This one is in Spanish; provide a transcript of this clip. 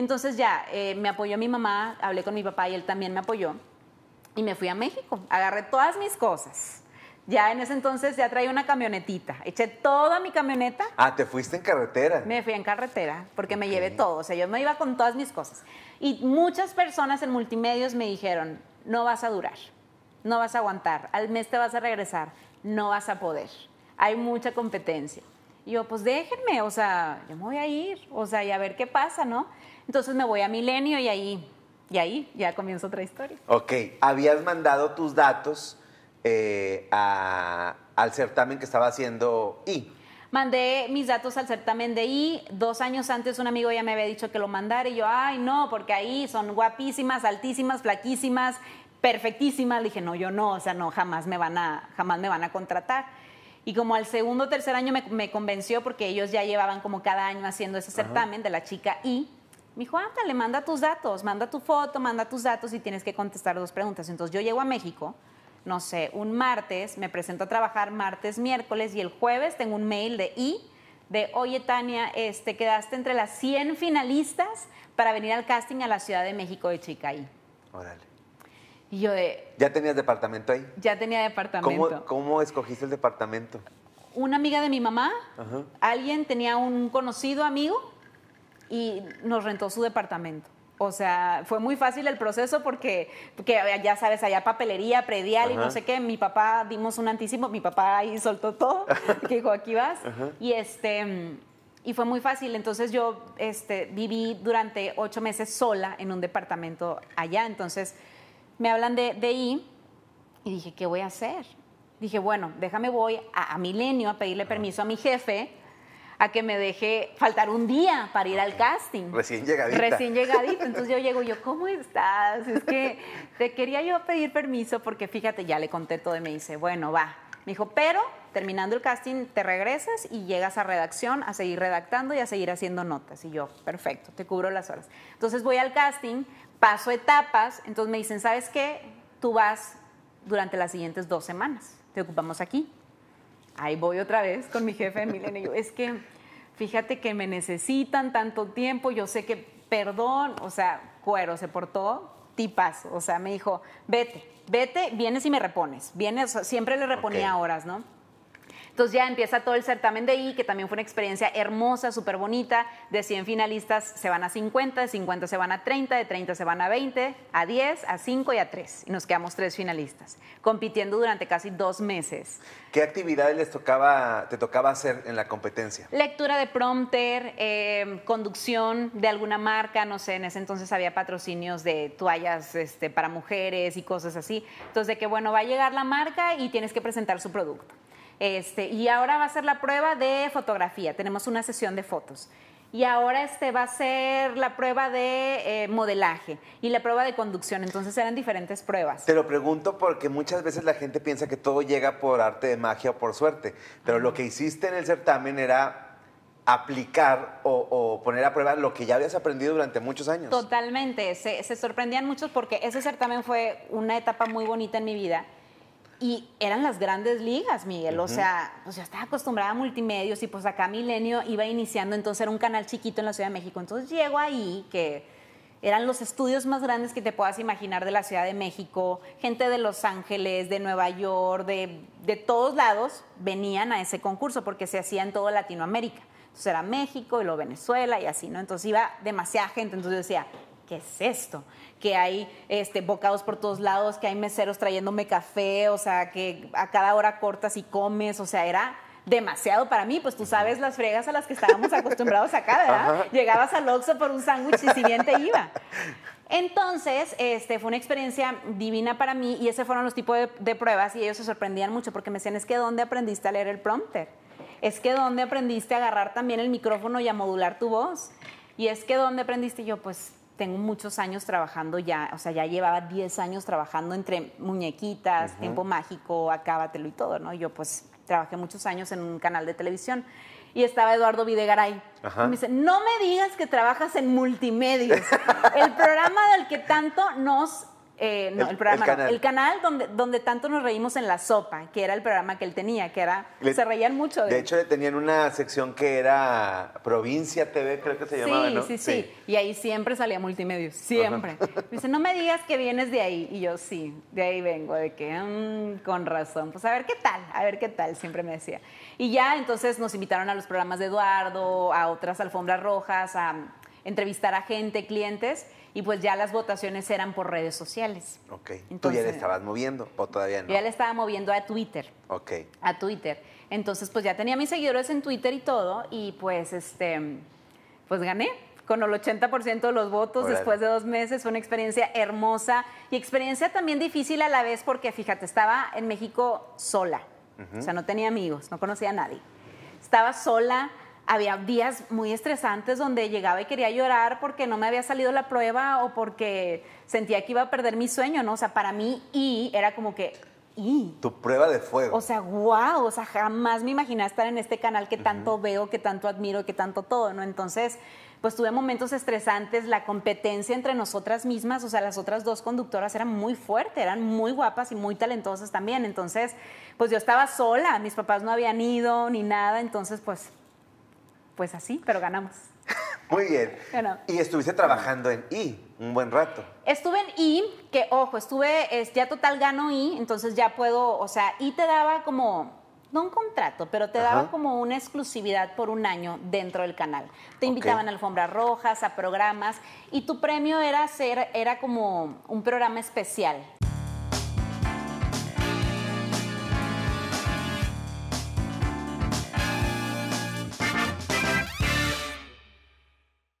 Entonces ya eh, me apoyó mi mamá, hablé con mi papá y él también me apoyó. Y me fui a México, agarré todas mis cosas. Ya en ese entonces ya traía una camionetita. Eché toda mi camioneta. Ah, ¿te fuiste en carretera? Me fui en carretera porque me llevé todo. O sea, yo me iba con todas mis cosas. Y muchas personas en multimedios me dijeron, no vas a durar, no vas a aguantar, al mes te vas a regresar, no vas a poder. Hay mucha competencia yo, pues déjenme, o sea, yo me voy a ir, o sea, y a ver qué pasa, ¿no? Entonces me voy a Milenio y ahí, y ahí ya comienza otra historia. Ok, habías mandado tus datos eh, al certamen que estaba haciendo I. Mandé mis datos al certamen de I. Dos años antes un amigo ya me había dicho que lo mandara y yo, ay, no, porque ahí son guapísimas, altísimas, flaquísimas, perfectísimas. Le dije, no, yo no, o sea, no, jamás me van a, jamás me van a contratar. Y como al segundo o tercer año me, convenció, porque ellos ya llevaban como cada año haciendo ese certamen de la chica y me dijo, le manda tus datos, manda tu foto, manda tus datos y tienes que contestar dos preguntas. Entonces yo llego a México, no sé, un martes, me presento a trabajar martes, miércoles y el jueves tengo un mail de I de, oye Tania, este, quedaste entre las 100 finalistas para venir al casting a la Ciudad de México de Chicaí. Órale. Y yo de... ¿Ya tenías departamento ahí? Ya tenía departamento. ¿Cómo, escogiste el departamento? Una amiga de mi mamá, alguien tenía un conocido amigo y nos rentó su departamento. O sea, fue muy fácil el proceso porque, porque ya sabes, allá papelería, predial y no sé qué. Mi papá dimos un antísimo, mi papá ahí soltó todo, que dijo, aquí vas. Y este mm, y fue muy fácil. Entonces yo este, viví durante ocho meses sola en un departamento allá. Entonces me hablan de, de I y dije, ¿qué voy a hacer? Dije, bueno, déjame voy a, Milenio a pedirle permiso a mi jefe a que me deje faltar un día para ir al casting. Recién llegadita. Recién llegadita. Entonces yo llego yo, ¿cómo estás? Es que te quería yo pedir permiso porque fíjate, ya le conté todo y me dice, bueno, va. Me dijo, pero terminando el casting te regresas y llegas a redacción a seguir redactando y a seguir haciendo notas. Y yo, perfecto, te cubro las horas. Entonces voy al casting, Paso etapas, entonces me dicen, ¿sabes qué? Tú vas durante las siguientes dos semanas, te ocupamos aquí. Ahí voy otra vez con mi jefe Emiliano es que fíjate que me necesitan tanto tiempo, yo sé que, perdón, o sea, cuero, se portó tipas, o sea, me dijo, vete, vete, vienes y me repones, vienes, siempre le reponía horas, ¿no? Entonces ya empieza todo el certamen de I, que también fue una experiencia hermosa, súper bonita. De 100 finalistas se van a 50, de 50 se van a 30, de 30 se van a 20, a 10, a 5 y a 3. Y nos quedamos tres finalistas, compitiendo durante casi dos meses. ¿Qué actividades les tocaba, te tocaba hacer en la competencia? Lectura de prompter, eh, conducción de alguna marca, no sé, en ese entonces había patrocinios de toallas este, para mujeres y cosas así. Entonces, de que bueno, va a llegar la marca y tienes que presentar su producto. Este, y ahora va a ser la prueba de fotografía, tenemos una sesión de fotos. Y ahora este va a ser la prueba de eh, modelaje y la prueba de conducción. Entonces eran diferentes pruebas. Te lo pregunto porque muchas veces la gente piensa que todo llega por arte de magia o por suerte. Pero lo que hiciste en el certamen era aplicar o, poner a prueba lo que ya habías aprendido durante muchos años. Totalmente, se, sorprendían muchos porque ese certamen fue una etapa muy bonita en mi vida y eran las grandes ligas, Miguel. O sea, pues ya estaba acostumbrada a multimedios y pues acá Milenio iba iniciando, entonces era un canal chiquito en la Ciudad de México. Entonces llego ahí que eran los estudios más grandes que te puedas imaginar de la Ciudad de México, gente de Los Ángeles, de Nueva York, de, de todos lados venían a ese concurso porque se hacía en toda Latinoamérica. Entonces era México y luego Venezuela y así, ¿no? Entonces iba demasiada gente, entonces yo decía, ¿qué es esto? Que hay este, bocados por todos lados, que hay meseros trayéndome café, o sea, que a cada hora cortas y comes, o sea, era demasiado para mí, pues tú sabes las fregas a las que estábamos acostumbrados acá, ¿verdad? Llegabas al Oxxo por un sándwich y si bien te iba. Entonces, este, fue una experiencia divina para mí y ese fueron los tipos de, de, pruebas y ellos se sorprendían mucho porque me decían, es que ¿dónde aprendiste a leer el prompter? Es que ¿dónde aprendiste a agarrar también el micrófono y a modular tu voz? Y es que ¿dónde aprendiste? yo, pues tengo muchos años trabajando ya, o sea, ya llevaba 10 años trabajando entre muñequitas, tiempo mágico, acábatelo y todo, ¿no? Yo pues trabajé muchos años en un canal de televisión y estaba Eduardo Videgaray. me dice, no me digas que trabajas en multimedia. el programa del que tanto nos eh, no, el, programa, el canal, donde, donde tanto nos reímos en la sopa, que era el programa que él tenía, que era, se reían mucho de hecho, le tenían una sección que era Provincia TV, creo que se llamaba, sí, ¿no? Sí, sí, sí, y ahí siempre salía multimedia, siempre. dice, no me digas que vienes de ahí, y yo, sí, de ahí vengo, de que, mm, con razón, pues a ver qué tal, a ver qué tal, siempre me decía. Y ya, entonces, nos invitaron a los programas de Eduardo, a otras alfombras rojas, a entrevistar a gente, clientes, y pues ya las votaciones eran por redes sociales. Ok. ¿Tú ya le estabas moviendo o todavía no? Yo ya le estaba moviendo a Twitter. Ok. A Twitter. Entonces, pues ya tenía mis seguidores en Twitter y todo, y pues este, pues gané con el 80% de los votos después de dos meses. Fue una experiencia hermosa y experiencia también difícil a la vez porque, fíjate, estaba en México sola. O sea, no tenía amigos, no conocía a nadie. Estaba sola, había días muy estresantes donde llegaba y quería llorar porque no me había salido la prueba o porque sentía que iba a perder mi sueño, ¿no? O sea, para mí, y era como que, y. Tu prueba de fuego. O sea, wow, o sea, jamás me imaginaba estar en este canal que tanto veo, que tanto admiro, que tanto todo, ¿no? Entonces, pues tuve momentos estresantes, la competencia entre nosotras mismas, o sea, las otras dos conductoras eran muy fuertes, eran muy guapas y muy talentosas también. Entonces, pues yo estaba sola, mis papás no habían ido ni nada, entonces, pues pues así, pero ganamos. Muy bien. Y estuviste trabajando en I un buen rato. Estuve en I, que ojo, estuve, ya total gano I, entonces ya puedo, o sea, I te daba como, no un contrato, pero te daba como una exclusividad por un año dentro del canal. Te invitaban a alfombras rojas, a programas, y tu premio era, ser, era como un programa especial